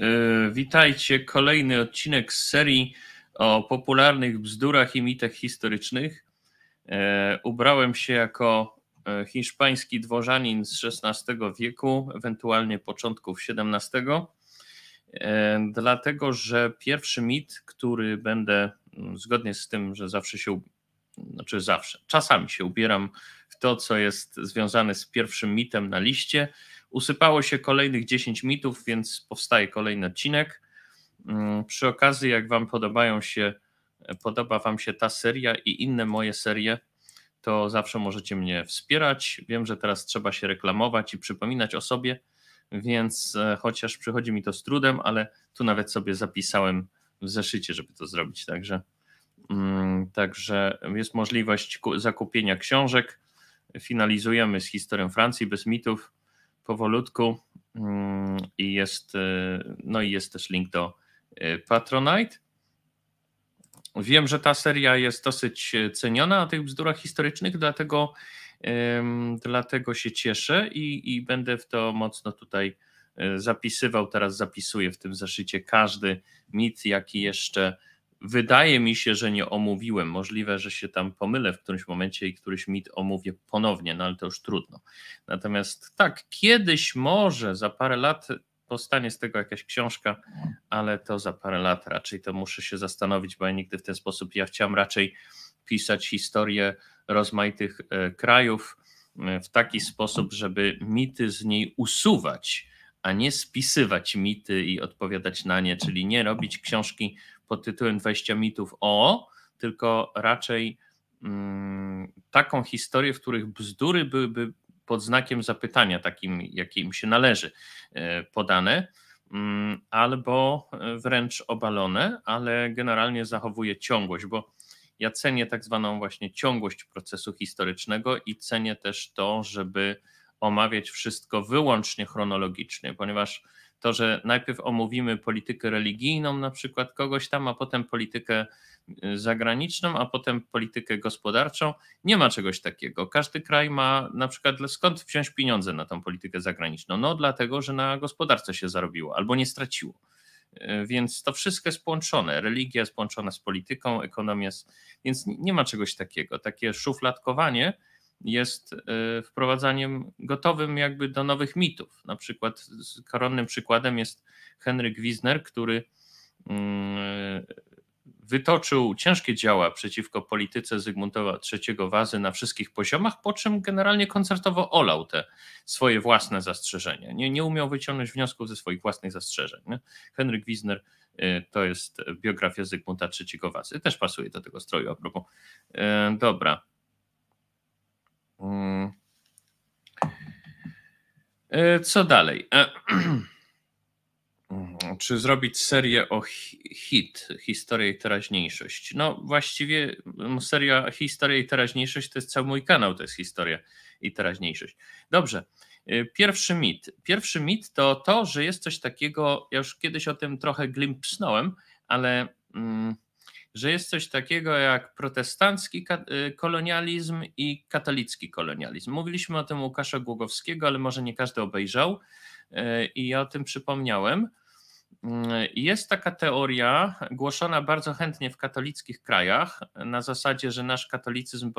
E, witajcie, kolejny odcinek z serii o popularnych bzdurach i mitach historycznych. E, ubrałem się jako e, hiszpański dworzanin z XVI wieku, ewentualnie początków XVII, dlatego że pierwszy mit, który będę mm, zgodnie z tym, że zawsze się, znaczy zawsze, czasami się ubieram w to, co jest związane z pierwszym mitem na liście, Usypało się kolejnych 10 mitów, więc powstaje kolejny odcinek. Mm, przy okazji, jak Wam podobają się, e, podoba Wam się ta seria i inne moje serie, to zawsze możecie mnie wspierać. Wiem, że teraz trzeba się reklamować i przypominać o sobie, więc e, chociaż przychodzi mi to z trudem, ale tu nawet sobie zapisałem w zeszycie, żeby to zrobić. Także, mm, także jest możliwość zakupienia książek. Finalizujemy z historią Francji bez mitów powolutku mm, i jest, y, no i jest też link do y, Patronite. Wiem, że ta seria jest dosyć y, ceniona na tych bzdurach historycznych, dlatego, dlatego się cieszę i, i będę w to mocno tutaj zapisywał. Teraz zapisuję w tym zeszycie każdy mit, jaki jeszcze Wydaje mi się, że nie omówiłem. Możliwe, że się tam pomylę w którymś momencie i któryś mit omówię ponownie, no ale to już trudno. Natomiast tak, kiedyś może za parę lat powstanie z tego jakaś książka, ale to za parę lat raczej to muszę się zastanowić, bo ja nigdy w ten sposób ja chciałem raczej pisać historię rozmaitych e, krajów e, w taki sposób, żeby mity z niej usuwać, a nie spisywać mity i odpowiadać na nie, czyli nie robić książki pod tytułem 20 mitów o, tylko raczej mm, taką historię, w których bzdury byłyby pod znakiem zapytania, takim jakim się należy, e, podane, mm, albo e, wręcz obalone, ale generalnie zachowuje ciągłość, bo ja cenię tak zwaną właśnie ciągłość procesu historycznego i cenię też to, żeby omawiać wszystko wyłącznie chronologicznie, ponieważ to, że najpierw omówimy politykę religijną, na przykład kogoś tam, a potem politykę y, zagraniczną, a potem politykę gospodarczą. Nie ma czegoś takiego. Każdy kraj ma na przykład skąd wziąć pieniądze na tą politykę zagraniczną? No dlatego, że na gospodarce się zarobiło albo nie straciło. Y, więc to wszystko jest połączone. Religia jest połączona z polityką, ekonomia jest. Więc nie ma czegoś takiego. Takie szufladkowanie jest e, wprowadzaniem gotowym jakby do nowych mitów. Na przykład koronnym przykładem jest Henryk Wisner, który mm, wytoczył ciężkie działa przeciwko polityce Zygmuntowa III Wazy na wszystkich poziomach, po czym generalnie koncertowo olał te swoje własne zastrzeżenia. Nie, nie umiał wyciągnąć wniosków ze swoich własnych zastrzeżeń. Nie? Henryk Wisner e, to jest biografia Zygmunta III Wazy. Też pasuje do tego stroju a propos. E, dobra. Mm. E, co dalej? E, mm, czy zrobić serię o hit, historię i teraźniejszość? No, właściwie seria historia i teraźniejszość to jest cały mój kanał, to jest historia i teraźniejszość. Dobrze. E, pierwszy mit. Pierwszy mit to to, że jest coś takiego, ja już kiedyś o tym trochę glimpsnąłem, ale. Mm, że jest coś takiego jak protestancki y, kolonializm i katolicki kolonializm. Mówiliśmy o tym Łukasza Głogowskiego, ale może nie każdy obejrzał y, i ja o tym przypomniałem. Y, jest taka teoria głoszona bardzo chętnie w katolickich krajach, na zasadzie, że nasz katolicyzm,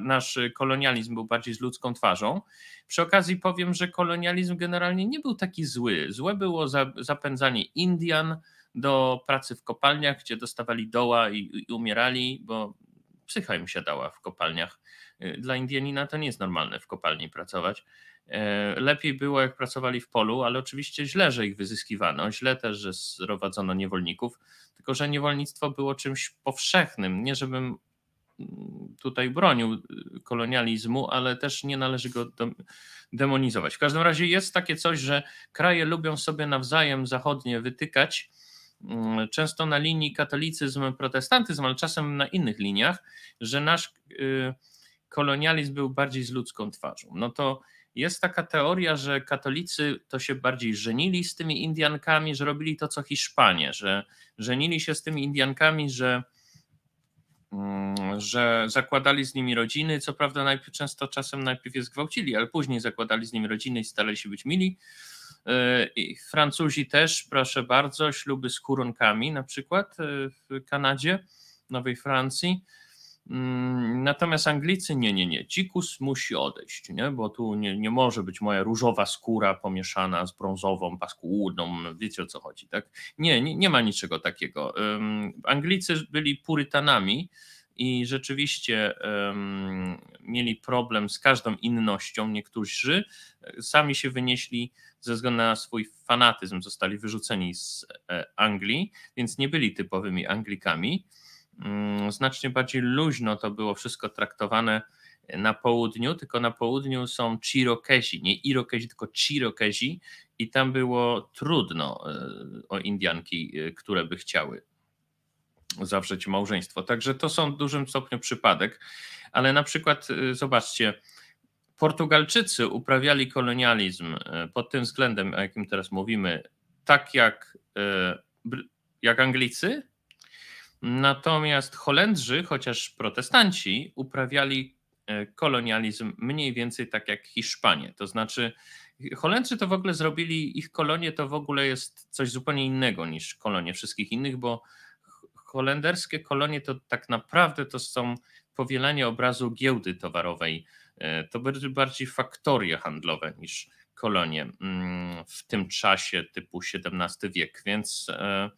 nasz kolonializm był bardziej z ludzką twarzą. Przy okazji powiem, że kolonializm generalnie nie był taki zły. Złe było zapędzanie Indian, do pracy w kopalniach, gdzie dostawali doła i, i umierali, bo psycha im dała w kopalniach. Y, dla Indianina to nie jest normalne w kopalni pracować. Y, lepiej było, jak pracowali w polu, ale oczywiście źle, że ich wyzyskiwano, źle też, że sprowadzono niewolników, tylko że niewolnictwo było czymś powszechnym. Nie żebym mm, tutaj bronił y, kolonializmu, ale też nie należy go demonizować. W każdym razie jest takie coś, że kraje lubią sobie nawzajem zachodnie wytykać Mm, często na linii katolicyzm-protestantyzm, ale czasem na innych liniach, że nasz y, kolonializm był bardziej z ludzką twarzą. No to jest taka teoria, że katolicy to się bardziej żenili z tymi Indiankami, że robili to co Hiszpanie, że żenili się z tymi Indiankami, że, mm, że zakładali z nimi rodziny. Co prawda, najpierw, często czasem najpierw je zgwałcili, ale później zakładali z nimi rodziny i starali się być mili. E, Francuzi też, proszę bardzo, śluby z kuronkami, na przykład e, w Kanadzie, Nowej Francji. Mm, natomiast Anglicy nie, nie, nie. Dzikus musi odejść, nie? bo tu nie, nie może być moja różowa skóra pomieszana z brązową, paskudną, wiecie o co chodzi, tak? Nie, nie, nie ma niczego takiego. Anglicy byli purytanami, i rzeczywiście um, mieli problem z każdą innością niektórzy, sami się wynieśli ze względu na swój fanatyzm, zostali wyrzuceni z e, Anglii, więc nie byli typowymi Anglikami. Mm, znacznie bardziej luźno to było wszystko traktowane na południu, tylko na południu są Chirokezi, nie Irokezi, tylko Chirokezi i tam było trudno e, o Indianki, e, które by chciały zawrzeć małżeństwo. Także to są w dużym stopniu przypadek, ale na przykład y, zobaczcie, Portugalczycy uprawiali kolonializm y, pod tym względem, o jakim teraz mówimy, tak jak, y, jak Anglicy, natomiast Holendrzy, chociaż protestanci, uprawiali kolonializm mniej więcej tak jak Hiszpanie. To znaczy, Holendrzy to w ogóle zrobili, ich kolonie to w ogóle jest coś zupełnie innego niż kolonie wszystkich innych, bo holenderskie kolonie to tak naprawdę to są powielanie obrazu giełdy towarowej. E, to były bardziej faktorie handlowe niż kolonie mm, w tym czasie typu XVII wiek, więc e,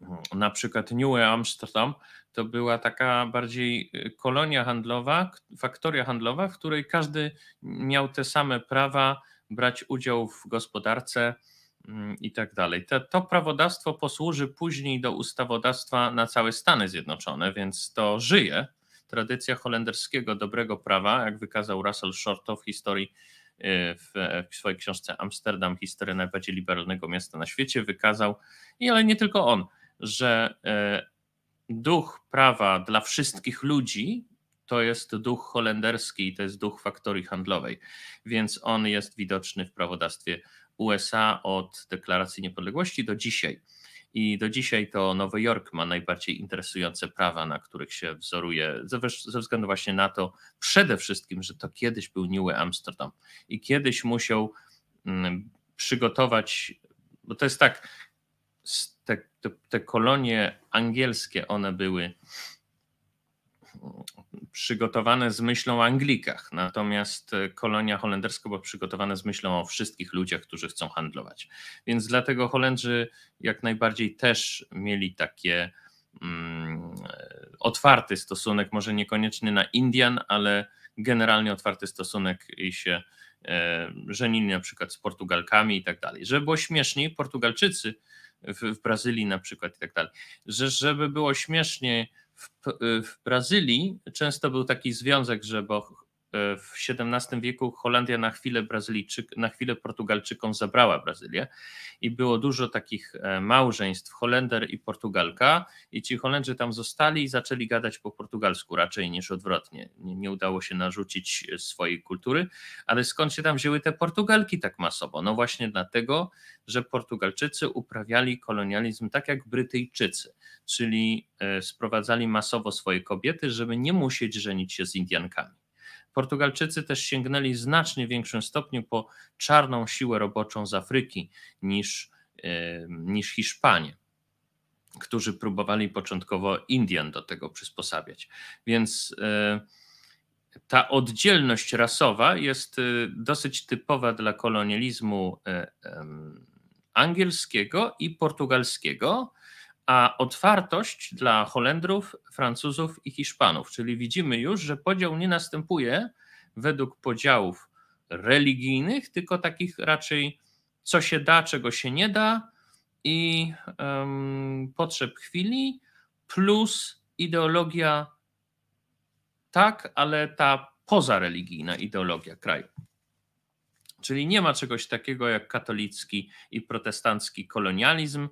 hmm, na przykład New Amsterdam to była taka bardziej e, kolonia handlowa, faktoria handlowa, w której każdy miał te same prawa brać udział w gospodarce, Mm, i tak dalej. To, to prawodawstwo posłuży później do ustawodawstwa na całe Stany Zjednoczone, więc to żyje. Tradycja holenderskiego dobrego prawa, jak wykazał Russell Shorto w historii y, w, w swojej książce Amsterdam, historia najbardziej liberalnego miasta na świecie, wykazał, i ale nie tylko on, że y, duch prawa dla wszystkich ludzi to jest duch holenderski i to jest duch faktorii handlowej, więc on jest widoczny w prawodawstwie USA od deklaracji niepodległości do dzisiaj. I do dzisiaj to Nowy Jork ma najbardziej interesujące prawa, na których się wzoruje, ze względu właśnie na to przede wszystkim, że to kiedyś był Niły Amsterdam i kiedyś musiał mm, przygotować, bo to jest tak, te, te, te kolonie angielskie, one były przygotowane z myślą o Anglikach, natomiast e, kolonia holenderska była przygotowana z myślą o wszystkich ludziach, którzy chcą handlować. Więc dlatego Holendrzy jak najbardziej też mieli takie mm, e, otwarty stosunek, może niekoniecznie na Indian, ale generalnie otwarty stosunek i się e, żenili na przykład z Portugalkami i tak dalej. Żeby było śmieszniej, Portugalczycy w, w Brazylii na przykład i tak dalej, że żeby było śmieszniej, Y, w, Brazylii często był taki związek, że bo w XVII wieku Holandia na chwilę, Brazylijczyk, na chwilę Portugalczykom zabrała Brazylię i było dużo takich e, małżeństw Holender i Portugalka i ci Holendrzy tam zostali i zaczęli gadać po portugalsku raczej niż odwrotnie. Nie, nie udało się narzucić swojej kultury, ale skąd się tam wzięły te Portugalki tak masowo? No właśnie dlatego, że Portugalczycy uprawiali kolonializm tak jak Brytyjczycy, czyli e, sprowadzali masowo swoje kobiety, żeby nie musieć żenić się z Indiankami. Portugalczycy też sięgnęli w znacznie większym stopniu po czarną siłę roboczą z Afryki niż, e, niż Hiszpanie którzy próbowali początkowo Indian do tego przysposabiać. Więc e, ta oddzielność rasowa jest e, dosyć typowa dla kolonializmu angielskiego i portugalskiego, a otwartość dla Holendrów, Francuzów i Hiszpanów. Czyli widzimy już, że podział nie następuje według podziałów religijnych, tylko takich raczej co się da, czego się nie da i um, potrzeb chwili, plus ideologia tak, ale ta pozareligijna ideologia kraju. Czyli nie ma czegoś takiego jak katolicki i protestancki kolonializm,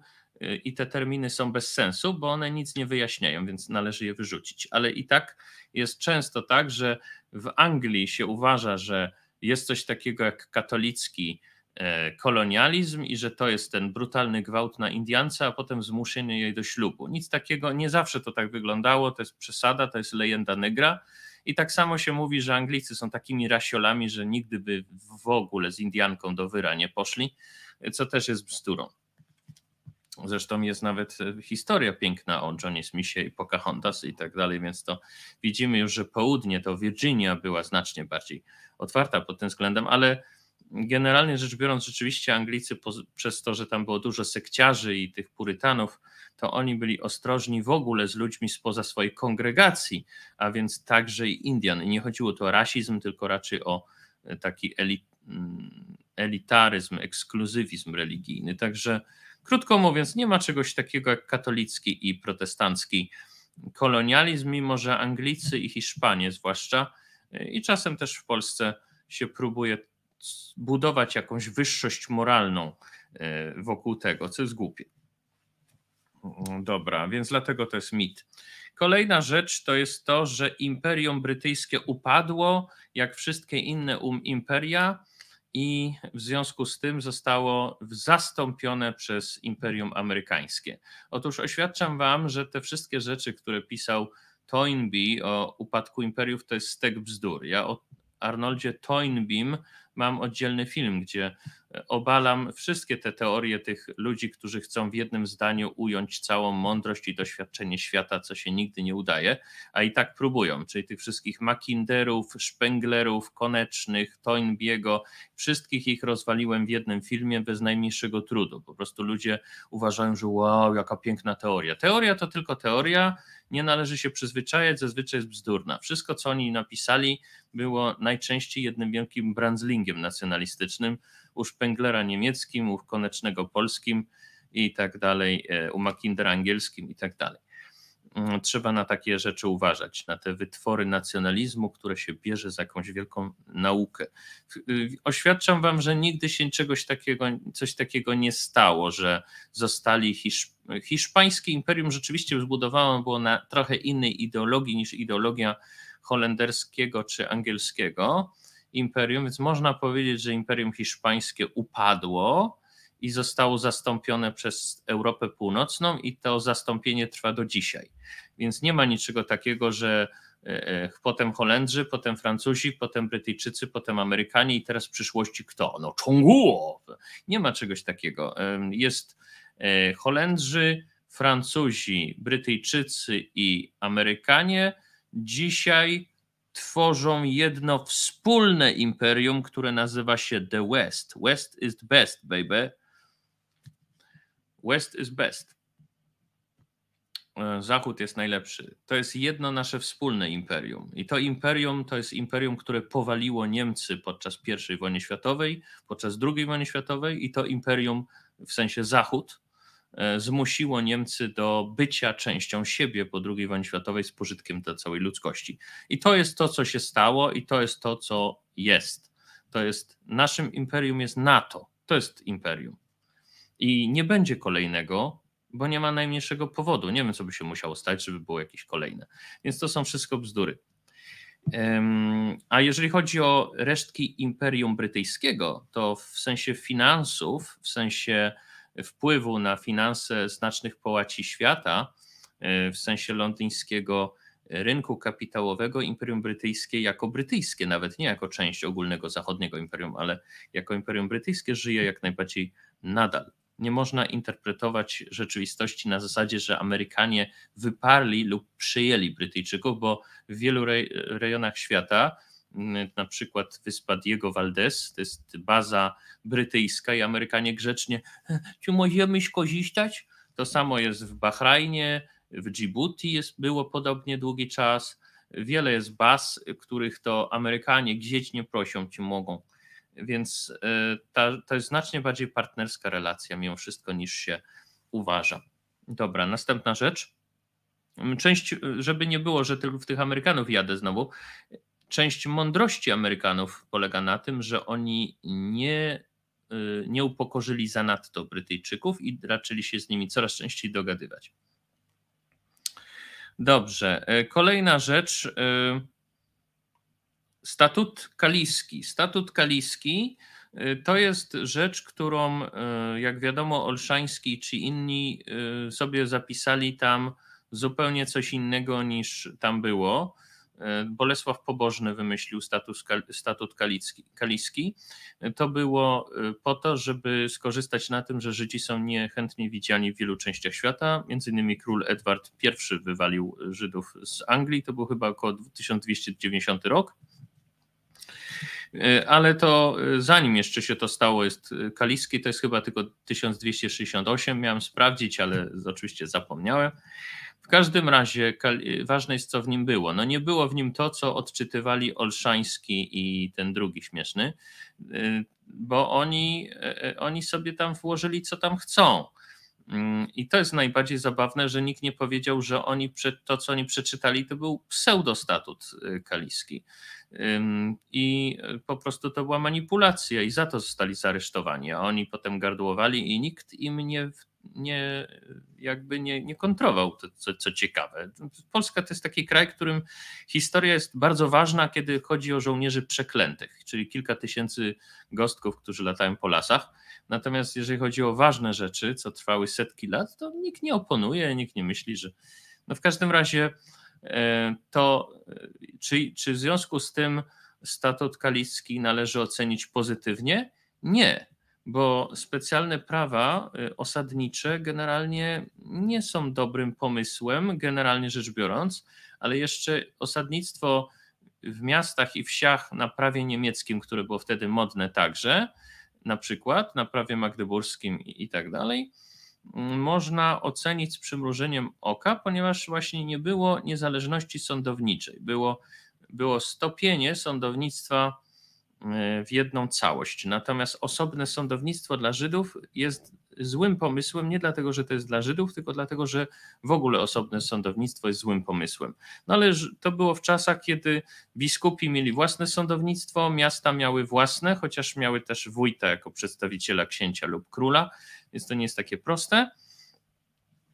i te terminy są bez sensu, bo one nic nie wyjaśniają, więc należy je wyrzucić. Ale i tak jest często tak, że w Anglii się uważa, że jest coś takiego jak katolicki e, kolonializm i że to jest ten brutalny gwałt na Indiance, a potem zmuszenie jej do ślubu. Nic takiego, nie zawsze to tak wyglądało, to jest przesada, to jest lejenda negra. I tak samo się mówi, że Anglicy są takimi rasiolami, że nigdy by w ogóle z Indianką do wyra nie poszli, co też jest bzdurą. Zresztą jest nawet e, historia piękna o Johnie Smithie i Pocahontas i tak dalej, więc to widzimy już, że południe to Virginia była znacznie bardziej otwarta pod tym względem, ale generalnie rzecz biorąc, rzeczywiście Anglicy przez to, że tam było dużo sekciarzy i tych purytanów, to oni byli ostrożni w ogóle z ludźmi spoza swojej kongregacji, a więc także i Indian. I nie chodziło tu o rasizm, tylko raczej o e, taki elit, mm, elitaryzm, ekskluzywizm religijny. Także Krótko mówiąc, nie ma czegoś takiego jak katolicki i protestancki kolonializm, mimo że Anglicy i Hiszpanie zwłaszcza i czasem też w Polsce się próbuje budować jakąś wyższość moralną e, wokół tego, co jest głupie. Dobra, więc dlatego to jest mit. Kolejna rzecz to jest to, że Imperium Brytyjskie upadło, jak wszystkie inne um imperia, i w związku z tym zostało zastąpione przez Imperium Amerykańskie. Otóż oświadczam Wam, że te wszystkie rzeczy, które pisał Toynbee o upadku imperiów, to jest stek bzdur. Ja o Arnoldzie Toynbim mam oddzielny film, gdzie e, obalam wszystkie te teorie tych ludzi, którzy chcą w jednym zdaniu ująć całą mądrość i doświadczenie świata, co się nigdy nie udaje, a i tak próbują, czyli tych wszystkich Mackinderów, Spenglerów, Konecznych, Toynbiego, wszystkich ich rozwaliłem w jednym filmie bez najmniejszego trudu. Po prostu ludzie uważają, że wow, jaka piękna teoria. Teoria to tylko teoria, nie należy się przyzwyczajać, zazwyczaj jest bzdurna. Wszystko, co oni napisali, było najczęściej jednym wielkim brandzlingiem lobbyingiem nacjonalistycznym, u Spenglera niemieckim, u Konecznego polskim i tak dalej, e, u Mackinder angielskim i tak dalej. Mm, trzeba na takie rzeczy uważać, na te wytwory nacjonalizmu, które się bierze za jakąś wielką naukę. Y, oświadczam wam, że nigdy się czegoś takiego, coś takiego nie stało, że zostali Hiszp hiszpańskie imperium rzeczywiście zbudowało było na trochę innej ideologii niż ideologia holenderskiego czy angielskiego imperium, więc można powiedzieć, że imperium hiszpańskie upadło i zostało zastąpione przez Europę Północną, i to zastąpienie trwa do dzisiaj. Więc nie ma niczego takiego, że e, e, potem Holendrzy, potem Francuzi, potem Brytyjczycy, potem Amerykanie i teraz w przyszłości kto? No Czonguo! Nie ma czegoś takiego. E, jest Holendrzy, Francuzi, Brytyjczycy i Amerykanie. Dzisiaj tworzą jedno wspólne imperium, które nazywa się The West. West is best, baby. West is best. E, Zachód jest najlepszy. To jest jedno nasze wspólne imperium. I to imperium to jest imperium, które powaliło Niemcy podczas I wojny światowej, podczas II wojny światowej, i to imperium w sensie Zachód E, zmusiło Niemcy do bycia częścią siebie po II wojnie światowej z pożytkiem dla całej ludzkości. I to jest to, co się stało, i to jest to, co jest. To jest naszym imperium jest NATO. To jest imperium. I nie będzie kolejnego, bo nie ma najmniejszego powodu. Nie wiem, co by się musiało stać, żeby było jakieś kolejne. Więc to są wszystko bzdury. A jeżeli chodzi o resztki imperium brytyjskiego, to w sensie finansów, w sensie wpływu na finanse znacznych połaci świata e, w sensie londyńskiego rynku kapitałowego Imperium Brytyjskie jako brytyjskie, nawet nie jako część ogólnego zachodniego imperium, ale jako Imperium Brytyjskie żyje jak najbardziej nadal. Nie można interpretować rzeczywistości na zasadzie, że Amerykanie wyparli lub przyjęli Brytyjczyków, bo w wielu rejonach świata na przykład wyspa Diego Valdez, to jest baza brytyjska i Amerykanie grzecznie, e, czy możemy skorzystać? To samo jest w Bahrajnie, w Djibouti jest, było podobnie długi czas. Wiele jest baz, których to Amerykanie gdzieś nie prosią, czy mogą. Więc e, ta, to jest znacznie bardziej partnerska relacja mimo wszystko niż się uważa. Dobra, następna rzecz. Część, e, żeby nie było, że tylko w tych Amerykanów jadę znowu, część mądrości Amerykanów polega na tym, że oni nie, y, nie upokorzyli zanadto Brytyjczyków i raczyli się z nimi coraz częściej dogadywać. Dobrze. Y, kolejna rzecz. Y, statut kaliski. Statut kaliski to jest rzecz, którą, jak wiadomo, Olszański czy inni sobie zapisali tam zupełnie coś innego niż tam było. Bolesław Pobożny wymyślił status, statut kalicki, kaliski. To było y, po to, żeby skorzystać na tym, że Żydzi są niechętnie widziani w wielu częściach świata. Między innymi król Edward I wywalił y, Żydów z Anglii, to był chyba około 1290 rok y, ale to zanim jeszcze się to stało, jest Kaliski, to jest chyba tylko 1268, miałem sprawdzić, ale oczywiście zapomniałem. W każdym razie ważne jest, co w nim było. No nie było w nim to, co odczytywali Olszański i ten drugi śmieszny, y, bo oni, y, y, oni sobie tam włożyli, co tam chcą. Mm, I to jest najbardziej zabawne, że nikt nie powiedział, że oni to, co oni przeczytali, to był pseudostatut kaliski. I po prostu to była manipulacja, i za to zostali zaresztowani. A oni potem gardłowali, i nikt im nie nie, jakby nie, nie kontrował, to, co, co ciekawe. Polska to jest taki kraj, którym historia jest bardzo ważna, kiedy chodzi o żołnierzy przeklętych, czyli kilka tysięcy gostków, którzy latają po lasach. Natomiast jeżeli chodzi o ważne rzeczy, co trwały setki lat, to nikt nie oponuje, nikt nie myśli, że. No w każdym razie e, to, e, czy, czy w związku z tym statut kalicki należy ocenić pozytywnie? Nie bo specjalne prawa y, osadnicze generalnie nie są dobrym pomysłem, generalnie rzecz biorąc, ale jeszcze osadnictwo w miastach i wsiach na prawie niemieckim, które było wtedy modne także, na przykład na prawie magdeburskim i, tak dalej, mm, można ocenić z przymrużeniem oka, ponieważ właśnie nie było niezależności sądowniczej. Było, było stopienie sądownictwa w jedną całość. Natomiast osobne sądownictwo dla Żydów jest złym pomysłem, nie dlatego, że to jest dla Żydów, tylko dlatego, że w ogóle osobne sądownictwo jest złym pomysłem. No ale to było w czasach, kiedy biskupi mieli własne sądownictwo, miasta miały własne, chociaż miały też wójta jako przedstawiciela księcia lub króla, więc to nie jest takie proste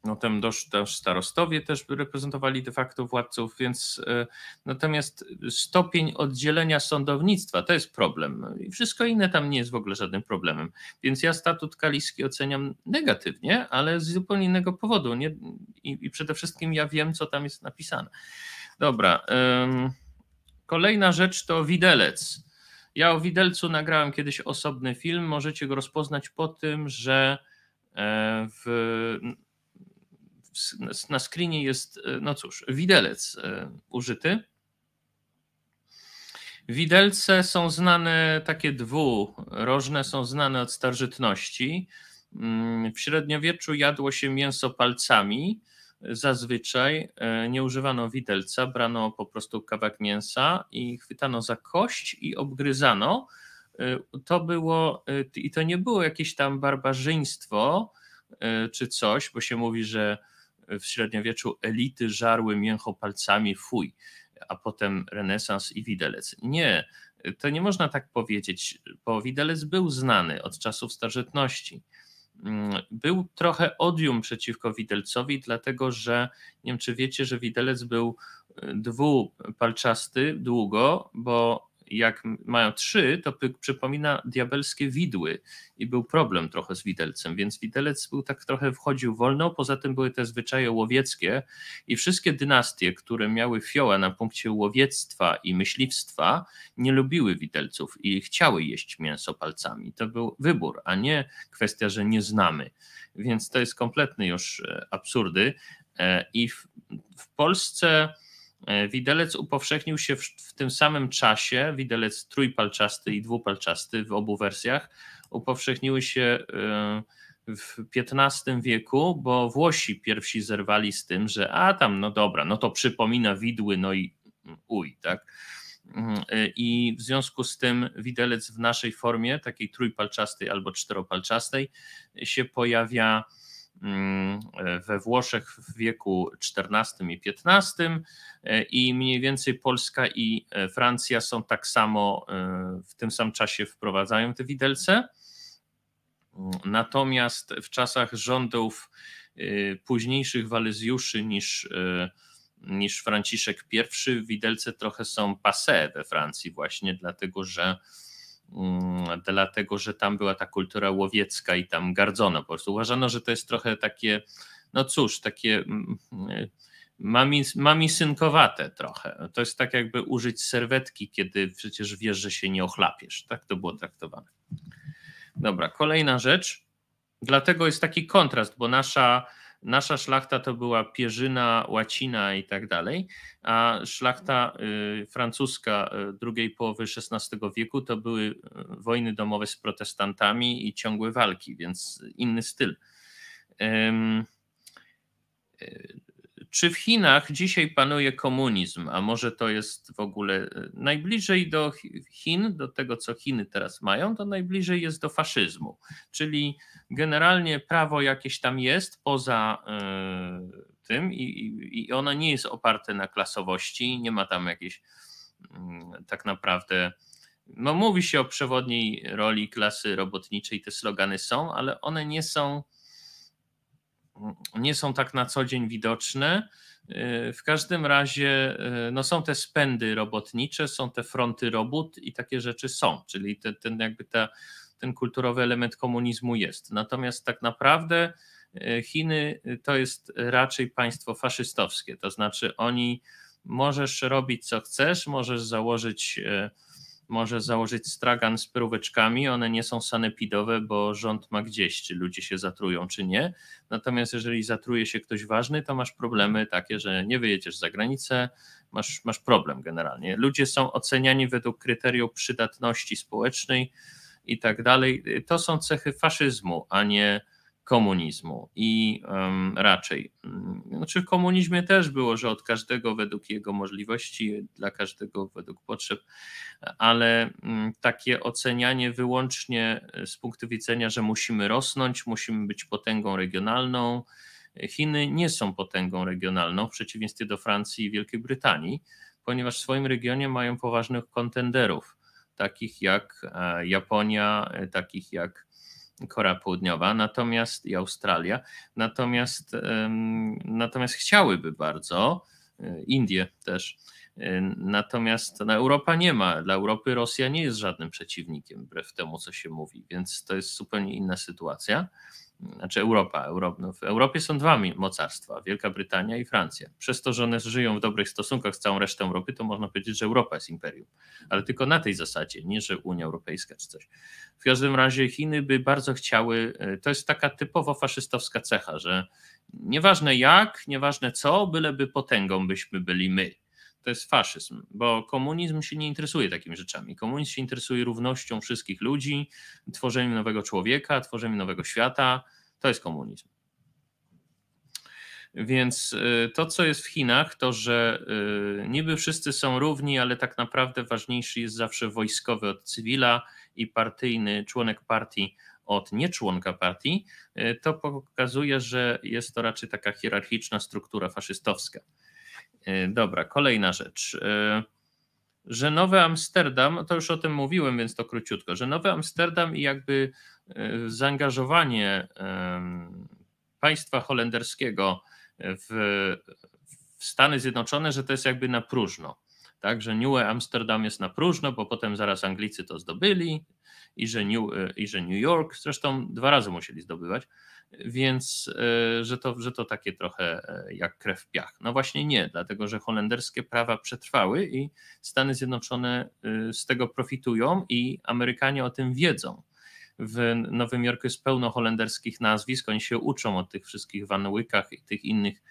no tam też, starostowie też reprezentowali de facto władców, więc e, natomiast stopień oddzielenia sądownictwa to jest problem i wszystko inne tam nie jest w ogóle żadnym problemem. Więc ja statut kaliski oceniam negatywnie, ale z zupełnie innego powodu nie, i, i przede wszystkim ja wiem, co tam jest napisane. Dobra, ym, kolejna rzecz to widelec. Ja o widelcu nagrałem kiedyś osobny film, możecie go rozpoznać po tym, że e, w na screenie jest, e, no cóż, widelec e, użyty. Widelce są znane, takie dwurożne, są znane od starożytności. Mm, w średniowieczu jadło się mięso palcami. Zazwyczaj e, nie używano widelca, brano po prostu kawałek mięsa i chwytano za kość i obgryzano. To było, i to nie było jakieś tam barbarzyństwo czy coś, bo się mówi, że w średniowieczu elity żarły mięcho palcami fuj, a potem renesans i widelec. Nie, to nie można tak powiedzieć, bo widelec był znany od czasów starożytności. Mm, był trochę odium przeciwko widelcowi, dlatego że nie wiem, czy wiecie, że widelec był y, dwupalczasty długo, bo jak mają trzy, to przypomina diabelskie widły i był problem trochę z widelcem, więc widelec był tak trochę wchodził wolno, poza tym były te zwyczaje łowieckie i wszystkie dynastie, które miały fioła na punkcie łowiectwa i myśliwstwa, nie lubiły widelców i chciały jeść mięso palcami. To był wybór, a nie kwestia, że nie znamy. Więc to jest kompletny już e, absurdy e, i w, w Polsce E, widelec upowszechnił się w, w, tym samym czasie, widelec trójpalczasty i dwupalczasty w obu wersjach, upowszechniły się e, w XV wieku, bo Włosi pierwsi zerwali z tym, że a tam, no dobra, no to przypomina widły, no i uj, tak. Mm, e, I w związku z tym widelec w naszej formie, takiej trójpalczastej albo czteropalczastej, się pojawia Mm, we Włoszech w wieku XIV i XV e, i mniej więcej Polska i e, Francja są tak samo e, w tym samym czasie wprowadzają te widelce. Natomiast w czasach rządów późniejszych Walezjuszy niż, niż Franciszek I widelce trochę są passe we Francji właśnie dlatego, że Mm, dlatego że tam była ta kultura łowiecka i tam gardzono po prostu. Uważano, że to jest trochę takie, no cóż, takie mm, mm, mami, synkowate trochę. To jest tak jakby użyć serwetki, kiedy przecież wiesz, że się nie ochlapiesz. Tak to było traktowane. Dobra, kolejna rzecz. Dlatego jest taki kontrast, bo nasza Nasza szlachta to była pierzyna, łacina i tak dalej, a szlachta y, francuska y, drugiej połowy XVI wieku to były y, wojny domowe z protestantami i ciągłe walki, więc inny styl. Czy w Chinach dzisiaj panuje komunizm, a może to jest w ogóle e, najbliżej do Chin, do tego co Chiny teraz mają, to najbliżej jest do faszyzmu. Czyli generalnie prawo jakieś tam jest poza e, tym i, i ono nie jest oparte na klasowości, nie ma tam jakiejś mm, tak naprawdę. No, mówi się o przewodniej roli klasy robotniczej, te slogany są, ale one nie są nie są tak na co dzień widoczne. E, w każdym razie e, no są te spędy robotnicze, są te fronty robót i takie rzeczy są, czyli ten, ten jakby ta, ten kulturowy element komunizmu jest. Natomiast tak naprawdę e, Chiny to jest raczej państwo faszystowskie, to znaczy oni możesz robić co chcesz, możesz założyć Możesz założyć stragan z peróweczkami, one nie są sanepidowe, bo rząd ma gdzieś, czy ludzie się zatrują, czy nie. Natomiast jeżeli zatruje się ktoś ważny, to masz problemy takie, że nie wyjedziesz za granicę, masz, masz problem generalnie. Ludzie są oceniani według kryterium przydatności społecznej i tak dalej. To są cechy faszyzmu, a nie komunizmu. I um, raczej, mm, znaczy w komunizmie też było, że od każdego według jego możliwości, dla każdego według potrzeb, ale um, takie ocenianie wyłącznie e, z punktu widzenia, że musimy rosnąć, musimy być potęgą regionalną. Chiny nie są potęgą regionalną w przeciwieństwie do Francji i Wielkiej Brytanii, ponieważ w swoim regionie mają poważnych kontenderów, takich jak e, Japonia, e, takich jak Korea Południowa natomiast i Australia, natomiast, natomiast chciałyby bardzo, e, Indie też, e, Natomiast na no, Europa nie ma. Dla Europy Rosja nie jest żadnym przeciwnikiem, wbrew temu, co się mówi, więc to jest zupełnie inna sytuacja znaczy Europa, Europa no w Europie są dwa mocarstwa, Wielka Brytania i Francja. Przez to, że one żyją w dobrych stosunkach z całą resztą Europy, to można powiedzieć, że Europa jest imperium, ale tylko na tej zasadzie, nie że Unia Europejska czy coś. W każdym razie Chiny by bardzo chciały, e, to jest taka typowo faszystowska cecha, że nieważne jak, nieważne co, byleby potęgą byśmy byli my to jest faszyzm, bo komunizm się nie interesuje takimi rzeczami. Komunizm się interesuje równością wszystkich ludzi, tworzeniem nowego człowieka, tworzeniem nowego świata. To jest komunizm. Więc y, to, co jest w Chinach, to że y, niby wszyscy są równi, ale tak naprawdę ważniejszy jest zawsze wojskowy od cywila i partyjny członek partii od nieczłonka partii, y, to pokazuje, że jest to raczej taka hierarchiczna struktura faszystowska. E, dobra, kolejna rzecz. E, że Nowy Amsterdam, to już o tym mówiłem, więc to króciutko, że Nowy Amsterdam i jakby e, zaangażowanie państwa holenderskiego w, w Stany Zjednoczone, że to jest jakby na próżno. Tak, że New Amsterdam jest na próżno, bo potem zaraz Anglicy to zdobyli i że New, i że New York, zresztą dwa razy musieli zdobywać, więc e, że to, że to takie trochę e, jak krew w piach. No właśnie nie, dlatego że holenderskie prawa przetrwały i Stany Zjednoczone e, z tego profitują i Amerykanie o tym wiedzą. W Nowym Jorku jest pełno holenderskich nazwisk, oni się uczą o tych wszystkich Van i tych innych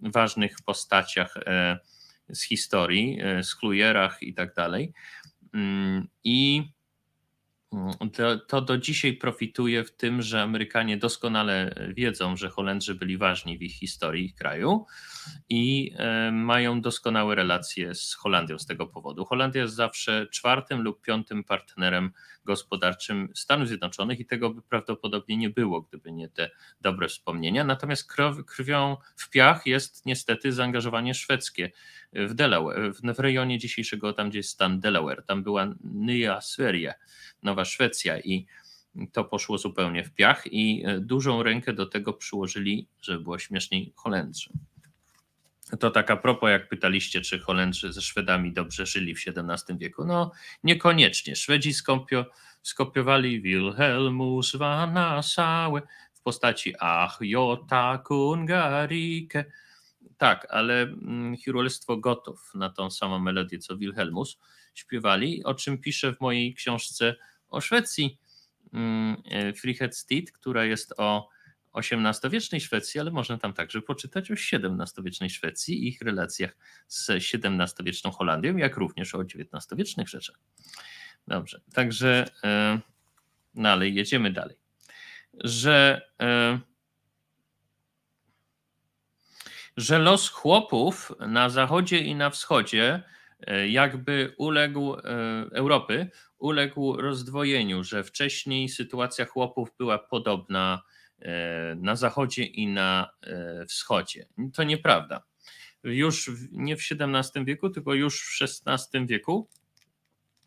ważnych postaciach z historii, z Klujerach i tak dalej. Mm, I Mm, to, to, do dzisiaj profituje w tym, że Amerykanie doskonale wiedzą, że Holendrzy byli ważni w ich historii ich kraju i e, mają doskonałe relacje z Holandią z tego powodu. Holandia jest zawsze czwartym lub piątym partnerem gospodarczym Stanów Zjednoczonych i tego by prawdopodobnie nie było, gdyby nie te dobre wspomnienia. Natomiast krwią w piach jest niestety zaangażowanie szwedzkie w Delaware, w, rejonie dzisiejszego, tam gdzie jest stan Delaware. Tam była Nya Sverige, Nowa Szwecja i to poszło zupełnie w piach i e, dużą rękę do tego przyłożyli, żeby było śmieszniej, Holendrzy. To taka propos, jak pytaliście, czy Holendrzy ze Szwedami dobrze żyli w XVII wieku. No, niekoniecznie. Szwedzi skopio, skopiowali Wilhelmus van Nassau w postaci Ach, Jota, Kungarike. Tak, ale mm, Hirulestwo Gotów na tą samą melodię co Wilhelmus śpiewali, o czym piszę w mojej książce o Szwecji mm, e, Frihet Stit, która jest o XVIII-wiecznej Szwecji, ale można tam także poczytać o XVII-wiecznej Szwecji i ich relacjach z XVII-wieczną Holandią, jak również o XIX-wiecznych rzeczach. Dobrze, także no jedziemy dalej. Że, e, że los chłopów na zachodzie i na wschodzie e, jakby uległ Europy, uległ rozdwojeniu, że wcześniej sytuacja chłopów była podobna E, na zachodzie i na e, wschodzie. To nieprawda. Już nie w XVII wieku, tylko już w XVI wieku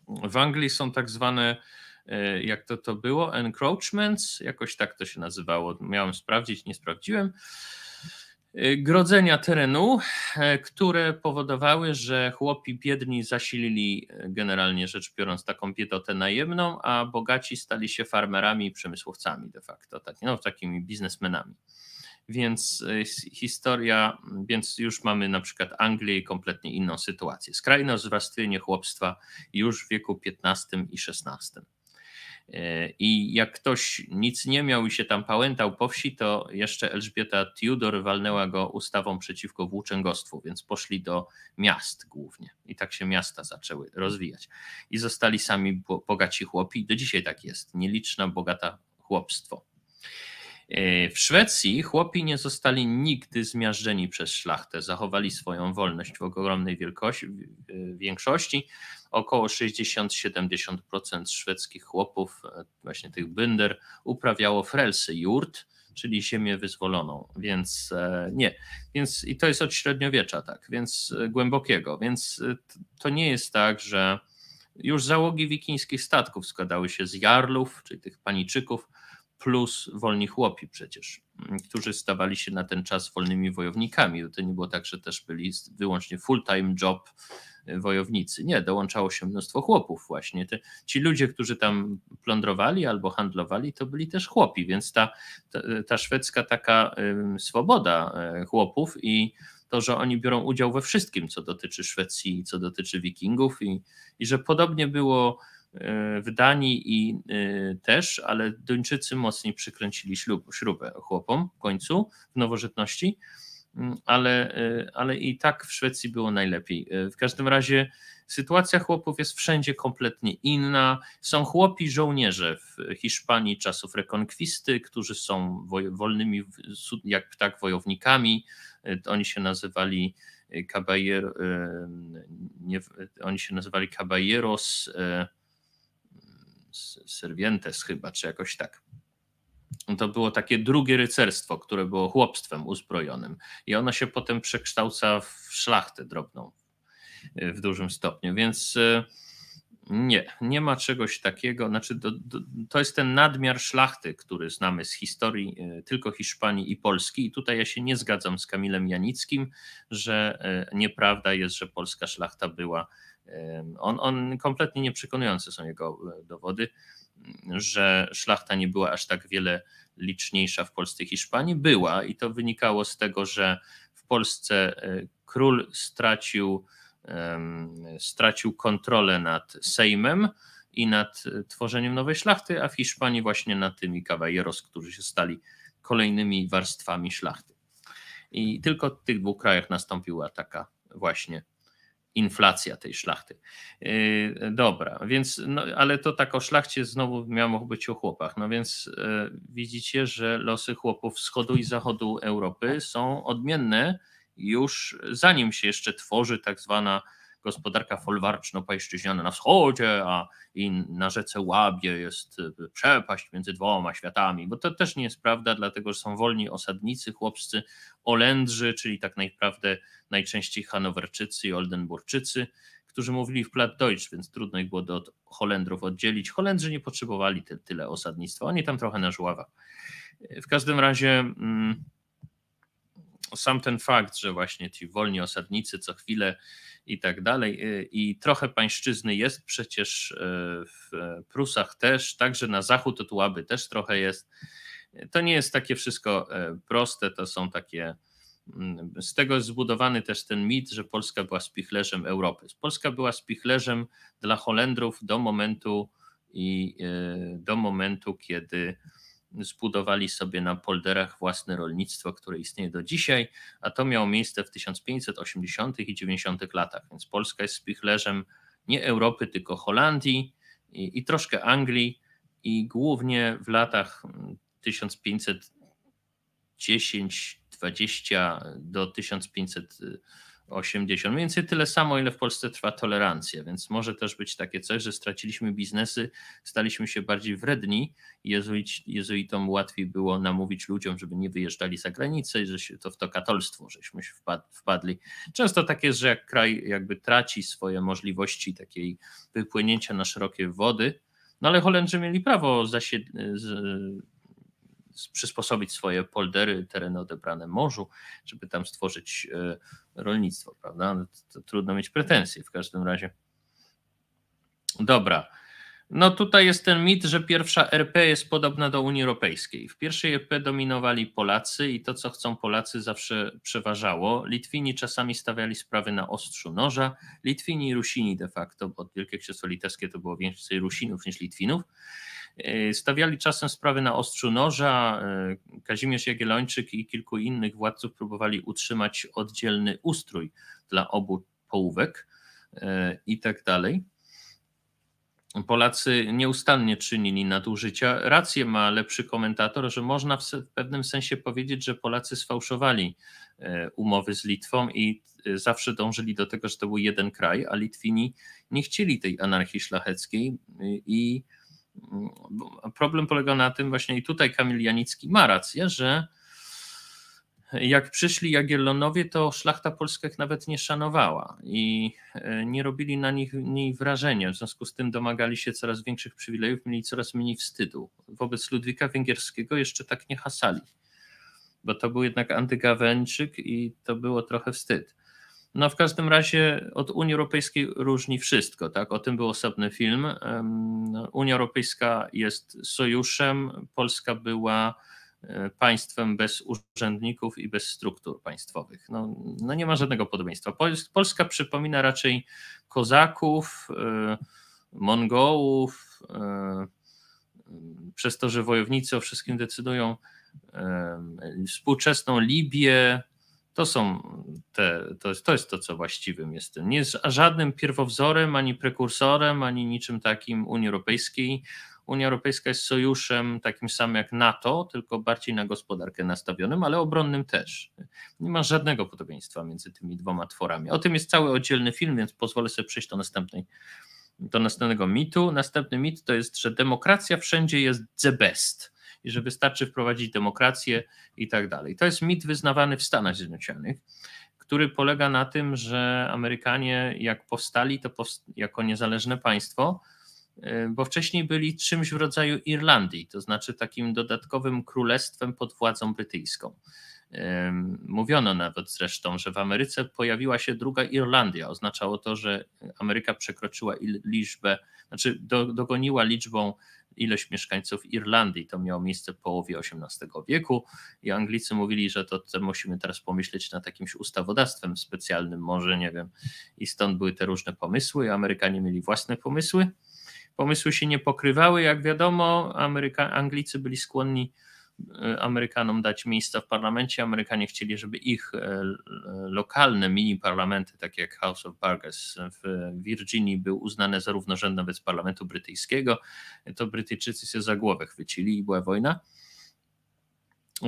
w Anglii są tak zwane, e, jak to to było, encroachments, jakoś tak to się nazywało. Miałem sprawdzić, nie sprawdziłem Y, grodzenia terenu, e, które powodowały, że chłopi biedni zasilili e, generalnie rzecz biorąc taką biedotę najemną, a bogaci stali się farmerami i przemysłowcami de facto, tak, no, takimi biznesmenami. Więc e, historia, więc już mamy na przykład Anglię i kompletnie inną sytuację. Skrajne wzrastanie chłopstwa już w wieku XV i XVI. E, I jak ktoś nic nie miał i się tam pałętał po wsi, to jeszcze Elżbieta Tudor walnęła go ustawą przeciwko włóczęgostwu, więc poszli do miast głównie. I tak się miasta zaczęły rozwijać. I zostali sami bogaci chłopi. Do dzisiaj tak jest. Nieliczna, bogata chłopstwo. E, w Szwecji chłopi nie zostali nigdy zmiażdżeni przez szlachtę, zachowali swoją wolność w ogromnej wielkości, większości około 60-70% szwedzkich chłopów, e, właśnie tych bynder, uprawiało frelsy jurt, czyli ziemię wyzwoloną, więc e, nie. Więc i to jest od średniowiecza, tak, więc e, głębokiego. Więc to nie jest tak, że już załogi wikińskich statków składały się z jarlów, czyli tych paniczyków, plus wolni chłopi przecież, mm, którzy stawali się na ten czas wolnymi wojownikami. To nie było tak, że też byli wyłącznie full-time job wojownicy. Nie, dołączało się mnóstwo chłopów właśnie. Te, ci ludzie, którzy tam plądrowali albo handlowali, to byli też chłopi, więc ta, ta, ta szwedzka taka swoboda e, chłopów i to, że oni biorą udział we wszystkim, co dotyczy Szwecji, co dotyczy Wikingów, i, i że podobnie było e, w Danii i e, też, ale Duńczycy mocniej przykręcili ślub, śrubę chłopom w końcu w nowożytności. Mm, ale, e, ale i tak w Szwecji było najlepiej. E, w każdym razie sytuacja chłopów jest wszędzie kompletnie inna. Są chłopi żołnierze w Hiszpanii czasów rekonkwisty, którzy są wolnymi, jak ptak, wojownikami. E, oni się nazywali kabajer, nie, oni się nazywali caballeros servientes chyba, czy jakoś tak to było takie drugie rycerstwo, które było chłopstwem uzbrojonym i ono się potem przekształca w szlachtę drobną e, w dużym stopniu, więc e, nie, nie ma czegoś takiego. Znaczy, to jest ten nadmiar szlachty, który znamy z historii e, tylko Hiszpanii i Polski. I tutaj ja się nie zgadzam z Kamilem Janickim, że nieprawda jest, że polska szlachta była. On, on kompletnie nieprzekonujące są jego dowody że szlachta nie była aż tak wiele liczniejsza w Polsce i Hiszpanii. Była i to wynikało z tego, że w Polsce e, król stracił, stracił kontrolę nad Sejmem i nad e, tworzeniem nowej szlachty, a w Hiszpanii właśnie nad tymi kawajeros, którzy się stali kolejnymi warstwami szlachty. I tylko w tych dwóch krajach nastąpiła taka właśnie inflacja tej szlachty. Yy, dobra, więc, no, ale to tak o szlachcie znowu miało być o chłopach. No więc yy, widzicie, że losy chłopów wschodu i zachodu Europy są odmienne już zanim się jeszcze tworzy tak zwana gospodarka folwarczno-pańszczyźniana na wschodzie, a i na rzece Łabie jest y, przepaść między dwoma światami, bo to też nie jest prawda, dlatego że są wolni osadnicy, chłopscy Olędrzy, czyli tak naprawdę najczęściej Hanowerczycy i Oldenburczycy, którzy mówili w Plattdeutsch, więc trudno ich było od Holendrów oddzielić. Holendrzy nie potrzebowali tyle osadnictwa, oni tam trochę na żławach. W każdym razie... Mm, sam ten fakt, że właśnie ci wolni osadnicy co chwilę i tak dalej, y, i trochę pańszczyzny jest przecież y, w Prusach też, także na zachód od Łaby też trochę jest. To nie jest takie wszystko y, proste, to są takie. Mm, z tego jest zbudowany też ten mit, że Polska była spichlerzem Europy. Polska była spichlerzem dla Holendrów do momentu i do momentu, kiedy zbudowali sobie na polderach własne rolnictwo, które istnieje do dzisiaj, a to miało miejsce w 1580 i 90 latach, więc Polska jest spichlerzem nie Europy, tylko Holandii i, i troszkę Anglii i głównie w latach 1510-20 mm, do 1500 80. Mniej więcej tyle samo, ile w Polsce trwa tolerancja, więc może też być takie coś, że straciliśmy biznesy, staliśmy się bardziej wredni i jezuić, jezuitom łatwiej było namówić ludziom, żeby nie wyjeżdżali za granicę i że się, to w to katolstwo żeśmy się wpadli. Często tak jest, że jak kraj jakby traci swoje możliwości takiej wypłynięcia na szerokie wody, no ale Holendrzy mieli prawo zasiedl- przysposobić swoje poldery, tereny odebrane morzu, żeby tam stworzyć e, rolnictwo, prawda? No, to, to trudno mieć pretensje w każdym razie. Dobra. No tutaj jest ten mit, że pierwsza RP jest podobna do Unii Europejskiej. W pierwszej RP dominowali Polacy i to, co chcą Polacy, zawsze przeważało. Litwini czasami stawiali sprawy na ostrzu noża. Litwini i Rusini de facto, bo Wielkie Księstwo Litewskie to było więcej Rusinów niż Litwinów. E, stawiali czasem sprawy na ostrzu noża. E, Kazimierz Jagiellończyk i kilku innych władców próbowali utrzymać oddzielny ustrój dla obu połówek e, i tak dalej. Polacy nieustannie czynili nadużycia. Rację ma lepszy komentator, że można w pewnym sensie powiedzieć, że Polacy sfałszowali umowy z Litwą i zawsze dążyli do tego, że to był jeden kraj, a Litwini nie chcieli tej anarchii szlacheckiej i Problem polega na tym właśnie i tutaj Kamil Janicki ma rację, że jak przyszli Jagiellonowie, to szlachta polska ich nawet nie szanowała i e, nie robili na nich niej wrażenia. W związku z tym domagali się coraz większych przywilejów, mieli coraz mniej wstydu. Wobec Ludwika Węgierskiego jeszcze tak nie hasali, bo to był jednak antygaweńczyk i to było trochę wstyd. No w każdym razie od Unii Europejskiej różni wszystko, tak? O tym był osobny film. Unia Europejska jest sojuszem, Polska była e, państwem bez urzędników i bez struktur państwowych. No, no nie ma żadnego podobieństwa. Polska przypomina raczej kozaków, e, Mongołów, e, przez to, że wojownicy o wszystkim decydują, współczesną Libię, to, są te, to, to jest to, co właściwym jest tym. Nie jest żadnym pierwowzorem, ani prekursorem, ani niczym takim Unii Europejskiej. Unia Europejska jest sojuszem takim samym jak NATO, tylko bardziej na gospodarkę nastawionym, ale obronnym też. Nie ma żadnego podobieństwa między tymi dwoma tworami. O tym jest cały oddzielny film, więc pozwolę sobie przejść do następnej. Do następnego mitu. Następny mit to jest, że demokracja wszędzie jest the best i że wystarczy wprowadzić demokrację i tak dalej. To jest mit wyznawany w Stanach Zjednoczonych, który polega na tym, że Amerykanie jak powstali, to powst jako niezależne państwo, y, bo wcześniej byli czymś w rodzaju Irlandii, to znaczy takim dodatkowym królestwem pod władzą brytyjską. Mówiono nawet zresztą, że w Ameryce pojawiła się druga Irlandia. Oznaczało to, że Ameryka przekroczyła liczbę, znaczy dogoniła liczbą ilość mieszkańców Irlandii. To miało miejsce w połowie XVIII wieku i Anglicy mówili, że to, to musimy teraz pomyśleć nad jakimś ustawodawstwem specjalnym, może nie wiem. I stąd były te różne pomysły. Amerykanie mieli własne pomysły. Pomysły się nie pokrywały, jak wiadomo, Ameryka, Anglicy byli skłonni Amerykanom dać miejsca w parlamencie. Amerykanie chcieli, żeby ich e, lokalne mini parlamenty, takie jak House of Burgess w Virginii, były uznane za równorzędne wobec parlamentu brytyjskiego. To Brytyjczycy się za głowę chwycili i była wojna.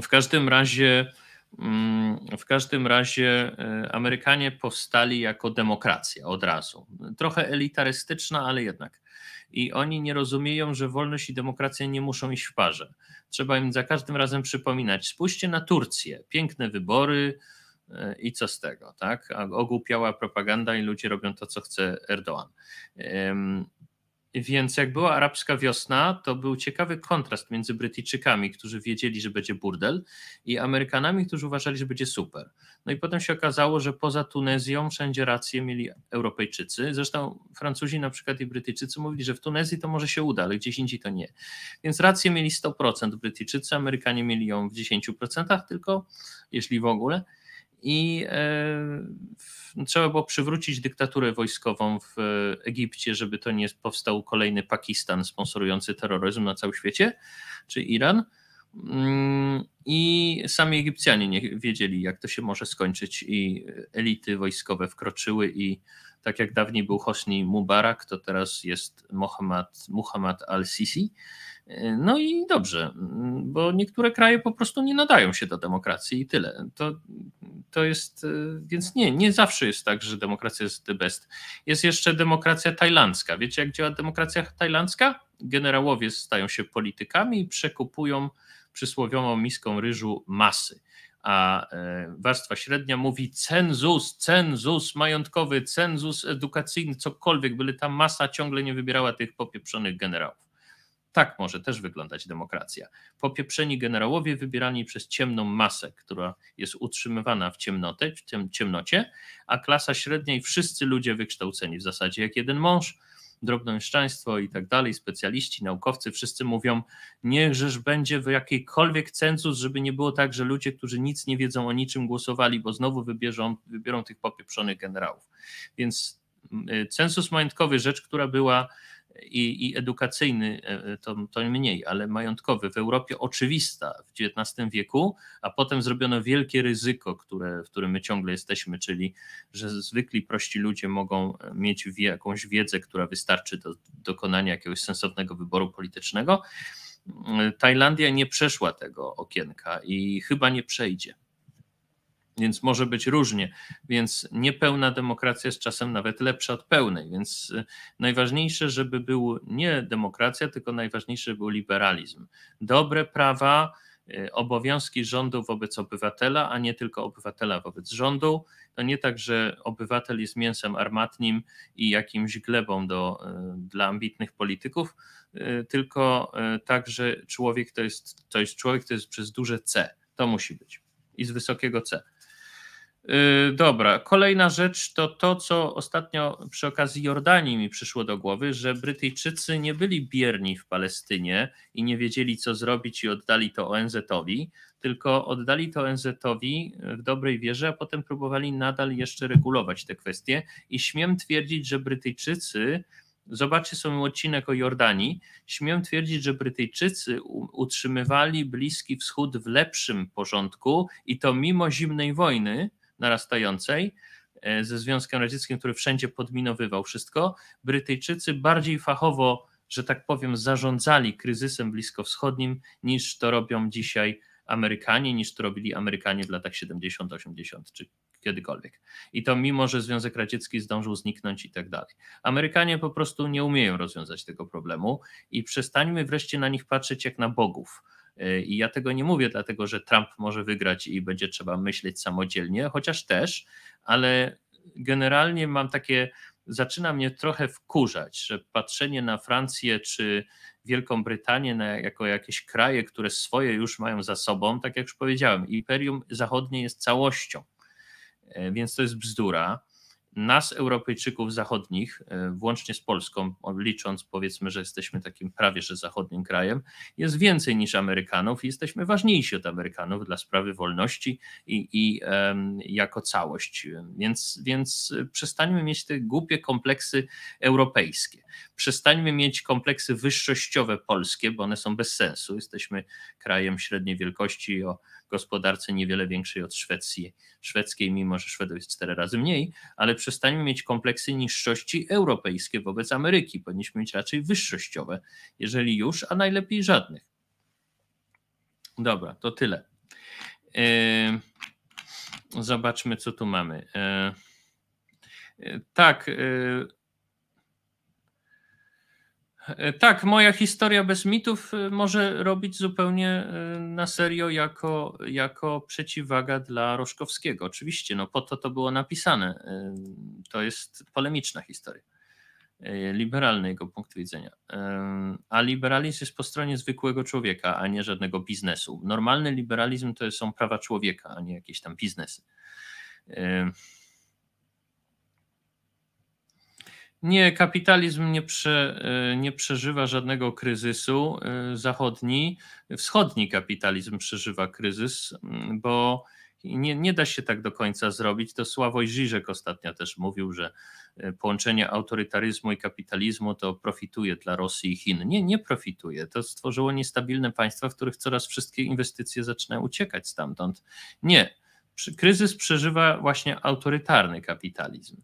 W każdym razie. Mm, w każdym razie e, Amerykanie powstali jako demokracja od razu. Trochę elitarystyczna, ale jednak i oni nie rozumieją, że wolność i demokracja nie muszą iść w parze. Trzeba im za każdym razem przypominać, spójrzcie na Turcję, piękne wybory e, i co z tego, tak? Ogłupiała propaganda i ludzie robią to, co chce Erdoğan. Więc jak była arabska wiosna, to był ciekawy kontrast między Brytyjczykami, którzy wiedzieli, że będzie burdel, i Amerykanami, którzy uważali, że będzie super. No i potem się okazało, że poza Tunezją wszędzie rację mieli Europejczycy. Zresztą Francuzi na przykład i Brytyjczycy mówili, że w Tunezji to może się uda, ale gdzieś indziej to nie. Więc rację mieli 100% Brytyjczycy, Amerykanie mieli ją w 10%, tylko jeśli w ogóle i e, trzeba było przywrócić dyktaturę wojskową w e, Egipcie, żeby to nie powstał kolejny Pakistan sponsorujący terroryzm na całym świecie, czy Iran. Mm, I sami Egipcjanie nie wiedzieli, jak to się może skończyć, i e, elity wojskowe wkroczyły i tak jak dawniej był Hosni Mubarak, to teraz jest Mohamed Muhammad al-Sisi. No i dobrze, bo niektóre kraje po prostu nie nadają się do demokracji i tyle. To, to jest, e, więc nie, nie zawsze jest tak, że demokracja jest the best. Jest jeszcze demokracja tajlandzka. Wiecie, jak działa demokracja tajlandzka? Generałowie stają się politykami i przekupują przysłowiową miską ryżu masy a e, warstwa średnia mówi cenzus, cenzus majątkowy, cenzus edukacyjny, cokolwiek, byle ta masa ciągle nie wybierała tych popieprzonych generałów. Tak może też wyglądać demokracja. Popieprzeni generałowie wybierani przez ciemną masę, która jest utrzymywana w, ciemnotę, w ciemnocie, a klasa średnia i wszyscy ludzie wykształceni w zasadzie jak jeden mąż drobnomieszczaństwo i tak dalej, specjaliści, naukowcy, wszyscy mówią, niechżeż będzie w census, żeby nie było tak, że ludzie, którzy nic nie wiedzą o niczym głosowali, bo znowu wybierzą, wybiorą tych popieprzonych generałów. Więc mm, y, census majątkowy, rzecz, która była i, i edukacyjny e, e, to, to mniej, ale majątkowy w Europie oczywista w XIX wieku, a potem zrobiono wielkie ryzyko, które, w którym my ciągle jesteśmy, czyli że zwykli prości ludzie mogą e, mieć jakąś wiedzę, która wystarczy do dokonania jakiegoś sensownego wyboru politycznego. Tajlandia nie przeszła tego okienka i chyba nie przejdzie. Więc może być różnie. Więc niepełna demokracja jest czasem nawet lepsza od pełnej. Więc y, najważniejsze, żeby był nie demokracja, tylko najważniejsze był liberalizm. Dobre prawa, y, obowiązki rządu wobec obywatela, a nie tylko obywatela wobec rządu. To nie tak, że obywatel jest mięsem armatnim i jakimś glebą do, y, dla ambitnych polityków, tylko tak, że człowiek to jest, to jest człowiek, to jest przez duże C. To musi być. I z wysokiego C. Y, dobra, kolejna rzecz to to, co ostatnio przy okazji Jordanii mi przyszło do głowy, że Brytyjczycy nie byli bierni w Palestynie i nie wiedzieli, co zrobić, i oddali to ONZ-owi, tylko oddali to ONZ-owi w dobrej wierze, a potem próbowali nadal jeszcze regulować te kwestie. I śmiem twierdzić, że Brytyjczycy, zobaczcie sobie odcinek o Jordanii, śmiem twierdzić, że Brytyjczycy utrzymywali Bliski Wschód w lepszym porządku i to mimo zimnej wojny narastającej e, ze Związkiem Radzieckim, który wszędzie podminowywał wszystko. Brytyjczycy bardziej fachowo, że tak powiem, zarządzali kryzysem bliskowschodnim niż to robią dzisiaj Amerykanie, niż to robili Amerykanie w latach 70., 80. czy kiedykolwiek. I to mimo, że Związek Radziecki zdążył zniknąć i tak dalej. Amerykanie po prostu nie umieją rozwiązać tego problemu i przestańmy wreszcie na nich patrzeć jak na bogów Y, I ja tego nie mówię, dlatego że Trump może wygrać i będzie trzeba myśleć samodzielnie, chociaż też, ale generalnie mam takie, zaczyna mnie trochę wkurzać, że patrzenie na Francję czy Wielką Brytanię na, jako jakieś kraje, które swoje już mają za sobą, tak jak już powiedziałem, Imperium Zachodnie jest całością, y, więc to jest bzdura nas, Europejczyków zachodnich, e, włącznie z Polską, licząc powiedzmy, że jesteśmy takim prawie że zachodnim krajem, jest więcej niż Amerykanów i jesteśmy ważniejsi od Amerykanów dla sprawy wolności i, i um, jako całość. Więc, więc przestańmy mieć te głupie kompleksy europejskie. Przestańmy mieć kompleksy wyższościowe polskie, bo one są bez sensu. Jesteśmy krajem średniej wielkości o gospodarce niewiele większej od Szwecji, szwedzkiej, mimo że Szwedów jest cztery razy mniej, ale przestańmy mieć kompleksy niższości europejskie wobec Ameryki. Powinniśmy mieć raczej wyższościowe, jeżeli już, a najlepiej żadnych. Dobra, to tyle. E, zobaczmy, co tu mamy. E, e, tak, E, tak, moja historia bez mitów e, może robić zupełnie e, na serio jako, jako przeciwwaga dla Roszkowskiego. Oczywiście, no po to to było napisane. To jest polemiczna historia. Liberalny jego punkt widzenia. A liberalizm jest po stronie zwykłego człowieka, a nie żadnego biznesu. Normalny liberalizm to są prawa człowieka, a nie jakieś tam biznesy. Nie, kapitalizm nie, prze, e, nie przeżywa żadnego kryzysu. E, zachodni, wschodni kapitalizm przeżywa kryzys, mm, bo nie, nie da się tak do końca zrobić. To Sławoj Żyżek ostatnio też mówił, że e, połączenie autorytaryzmu i kapitalizmu to profituje dla Rosji i Chin. Nie, nie profituje. To stworzyło niestabilne państwa, w których coraz wszystkie inwestycje zaczynają uciekać stamtąd. Nie kryzys przeżywa właśnie autorytarny kapitalizm.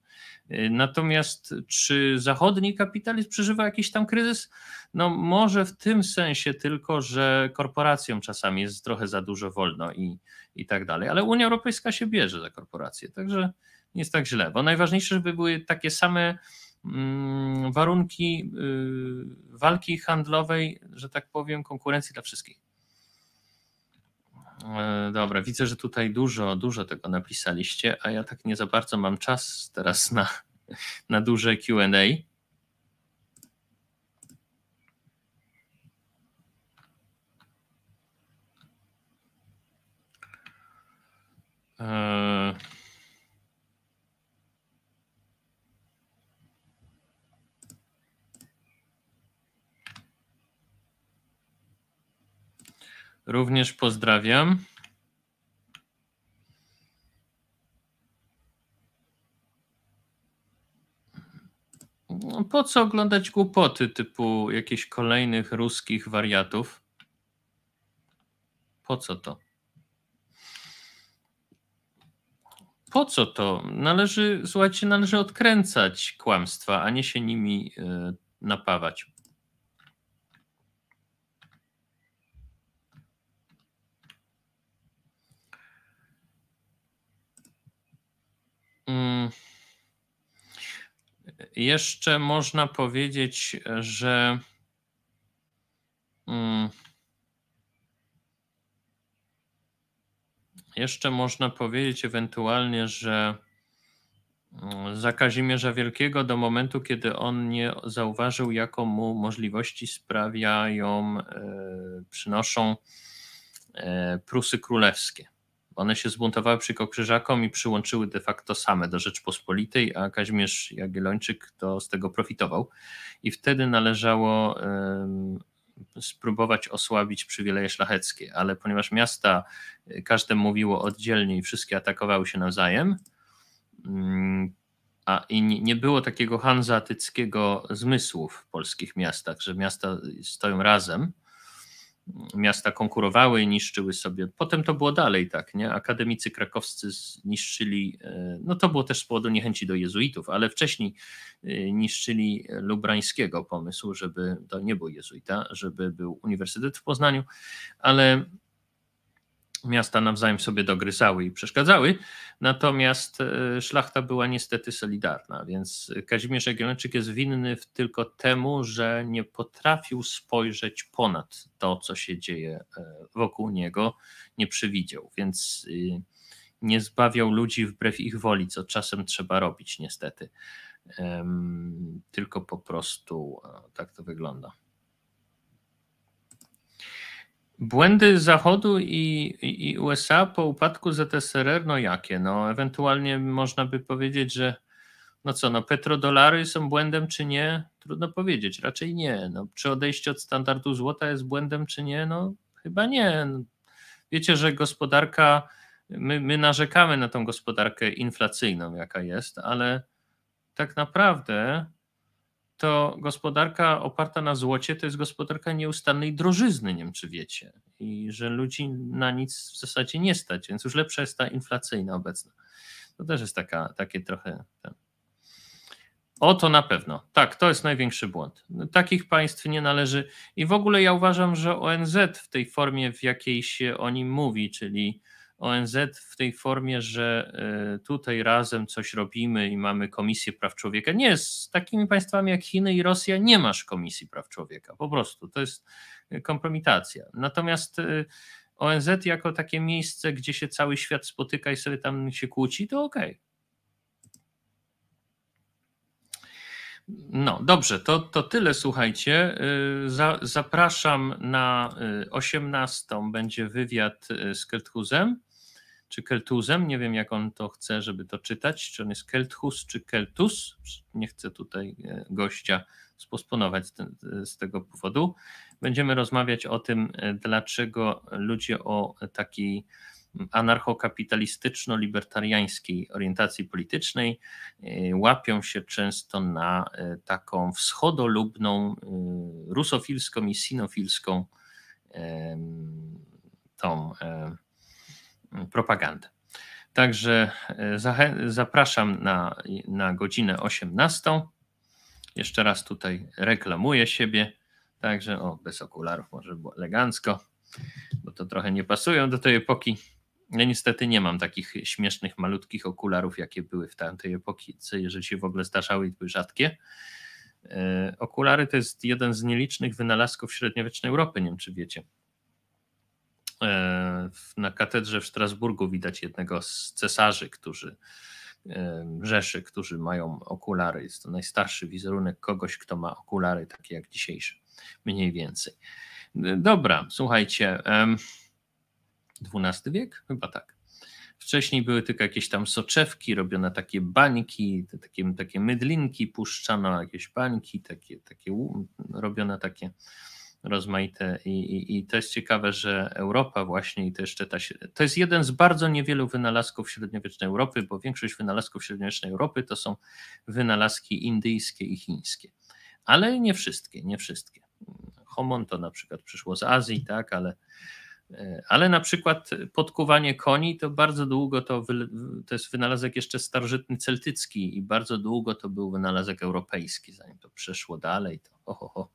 Y, natomiast czy zachodni kapitalizm przeżywa jakiś tam kryzys? No może w tym sensie tylko, że korporacjom czasami jest trochę za dużo wolno i, i tak dalej, ale Unia Europejska się bierze za korporacje, także nie jest tak źle, bo najważniejsze, żeby były takie same mm, warunki y, walki handlowej, że tak powiem, konkurencji dla wszystkich. E, dobra, widzę, że tutaj dużo, dużo tego napisaliście, a ja tak nie za bardzo mam czas teraz na, na duże QA. Również pozdrawiam. No, po co oglądać głupoty typu jakichś kolejnych ruskich wariatów? Po co to? Po co to? Należy, słuchajcie, należy odkręcać kłamstwa, a nie się nimi e, napawać. Mm. Jeszcze można powiedzieć, że mm, jeszcze można powiedzieć ewentualnie, że mm, za Kazimierza Wielkiego do momentu, kiedy on nie zauważył, jaką mu możliwości sprawiają, e, przynoszą e, Prusy Królewskie. One się zbuntowały przeciwko Krzyżakom i przyłączyły de facto same do Rzeczpospolitej, a Kazimierz Jagiellończyk to z tego profitował. I wtedy należało spróbować osłabić przywileje szlacheckie, ale ponieważ miasta e, każde mówiło oddzielnie i wszystkie atakowały się nawzajem, mm, a i nie było takiego hanzatyckiego zmysłu w polskich miastach, że miasta stoją razem, miasta konkurowały i niszczyły sobie. Potem to było dalej tak, nie? Akademicy krakowscy niszczyli, e, no to było też z powodu niechęci do jezuitów, ale wcześniej e, niszczyli lubrańskiego pomysłu, żeby, to nie był jezuita, żeby był uniwersytet w Poznaniu, ale miasta nawzajem sobie dogryzały i przeszkadzały, natomiast e, szlachta była niestety solidarna, więc Kazimierz Jagiellończyk jest winny tylko temu, że nie potrafił spojrzeć ponad to, co się dzieje e, wokół niego, nie przewidział, więc y, nie zbawiał ludzi wbrew ich woli, co czasem trzeba robić niestety. Tylko po prostu tak to wygląda. Błędy Zachodu i, i USA po upadku ZSRR, no jakie? No, ewentualnie można by powiedzieć, że no co, no petrodolary są błędem czy nie? Trudno powiedzieć, raczej nie. No, czy odejście od standardu złota jest błędem czy nie? No chyba nie. No, wiecie, że gospodarka, my, my narzekamy na tą gospodarkę inflacyjną, jaka jest, ale tak naprawdę to gospodarka oparta na złocie to jest gospodarka nieustannej drożyzny, nie wiem czy wiecie, i że ludzi na nic w zasadzie nie stać, więc już lepsza jest ta inflacyjna obecna. To też jest taka, takie trochę. Ten. O, to na pewno. Tak, to jest największy błąd. Takich państw nie należy. I w ogóle ja uważam, że ONZ w tej formie, w jakiej się o nim mówi, czyli ONZ w tej formie, że e, tutaj razem coś robimy i mamy Komisję Praw Człowieka. Nie, z takimi państwami jak Chiny i Rosja nie masz Komisji Praw Człowieka, po prostu to jest e, kompromitacja. Natomiast e, ONZ jako takie miejsce, gdzie się cały świat spotyka i sobie tam się kłóci, to okej. Okay. No dobrze, to, to tyle słuchajcie. Y, za, zapraszam na 18. Y, będzie wywiad y, z Kelthuzem, czy Keltuzem. Nie wiem, jak on to chce, żeby to czytać. Czy on jest Kelthus, czy Keltus. Nie chcę tutaj gościa sposponować z, z tego powodu. Będziemy rozmawiać o tym, dlaczego ludzie o takiej anarchokapitalistyczno-libertariańskiej orientacji politycznej e, łapią się często na e, taką wschodolubną, e, rusofilską i sinofilską tą propagandę. Także zapraszam na, na godzinę 18. Jeszcze raz tutaj reklamuję siebie. Także, o, bez okularów może było elegancko, bo to trochę nie pasują do tej epoki. Ja niestety nie mam takich śmiesznych, malutkich okularów, jakie były w tamtej co jeżeli się w ogóle zdarzały i były rzadkie. E, okulary to jest jeden z nielicznych wynalazków średniowiecznej Europy, nie wiem czy wiecie. E, na katedrze w Strasburgu widać jednego z cesarzy, którzy e, Rzeszy, którzy mają okulary. Jest to najstarszy wizerunek kogoś, kto ma okulary takie jak dzisiejsze, mniej więcej. Dobra, słuchajcie. XII wiek? Chyba tak. Wcześniej były tylko jakieś tam soczewki, robione takie bańki, takie, takie mydlinki puszczano, jakieś bańki, takie, takie robione takie rozmaite I, i, I, to jest ciekawe, że Europa właśnie i to jeszcze ta, to jest jeden z bardzo niewielu wynalazków średniowiecznej Europy, bo większość wynalazków średniowiecznej Europy to są wynalazki indyjskie i chińskie. Ale nie wszystkie, nie wszystkie. Homon to na przykład przyszło z Azji, tak, ale ale na przykład podkuwanie koni to bardzo długo to, to jest wynalazek jeszcze starożytny celtycki i bardzo długo to był wynalazek europejski, zanim to przeszło dalej. To ho, ho,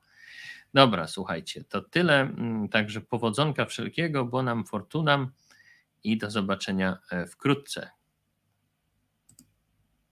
Dobra, słuchajcie, to tyle. Mm, także powodzonka wszelkiego, bo nam fortunam i do zobaczenia e, wkrótce.